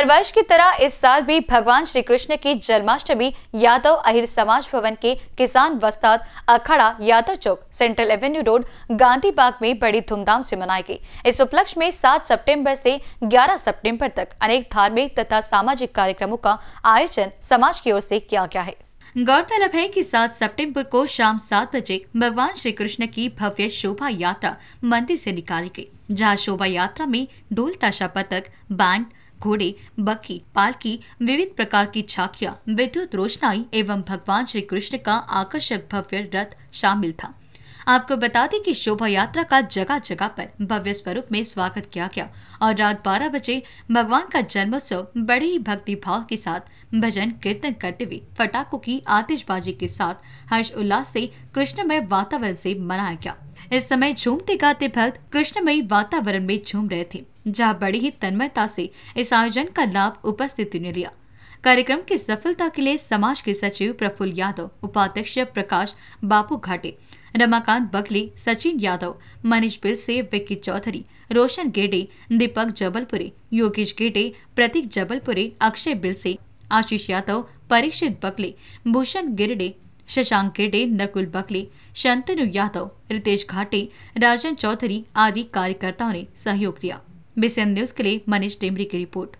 हर वर्ष की तरह इस साल भी भगवान श्री कृष्ण की जन्माष्टमी यादव अहिर समाज भवन के किसान वस्ताद अखाड़ा Yadav Chowk central avenue road Gandhi Bagh में बड़ी धूमधाम से मनाई गई इस उपलक्ष्य में 7 सितंबर से 11 सितंबर तक अनेक धार्मिक तथा सामाजिक कार्यक्रमों का आयोजन समाज की ओर से किया गया है गौरतलब है कि 7 सितंबर को शाम सात बजे भगवान श्री कृष्ण की भव्य शोभा यात्रा मंदिर से निकाली गई जहां शोभा यात्रा में ढोल ताशा पतक बैंड घोड़े बकी पालकी विविध प्रकार की झाकिया विद्युत रोशनाई एवं भगवान श्री कृष्ण का आकर्षक भव्य रथ शामिल था आपको बता दें कि शोभा यात्रा का जगह जगह पर भव्य स्वरूप में स्वागत किया गया और रात 12 बजे भगवान का जन्मोत्सव बड़े ही भक्ति भाव के साथ भजन कीर्तन करते हुए फटाखों की आतिशबाजी के साथ हर्ष उल्लास से कृष्णमय वातावरण से मनाया गया इस समय झूमते गाते भक्त कृष्णमय वातावरण में झूम रहे थे जहां बड़ी ही तन्मयता से इस आयोजन का लाभ उपस्थिति ने लिया कार्यक्रम की सफलता के लिए समाज के सचिव प्रफुल्ल यादव उपाध्यक्ष प्रकाश बापू घाटे रमाकांत बगली सचिन यादव मनीष बिल से विक्की चौधरी रोशन गेडे दीपक जबलपुरे योगेश गेडे प्रतीक जबलपुरे अक्षय बिल से आशीष यादव परीक्षित बगले भूषण गिरडे शशांक गेडे नकुल बगले शंतनु यादव रितेश घाटे राजन चौधरी आदि कार्यकर्ताओं ने सहयोग दिया न्यूज़ के लिए मनीष डेमरी की रिपोर्ट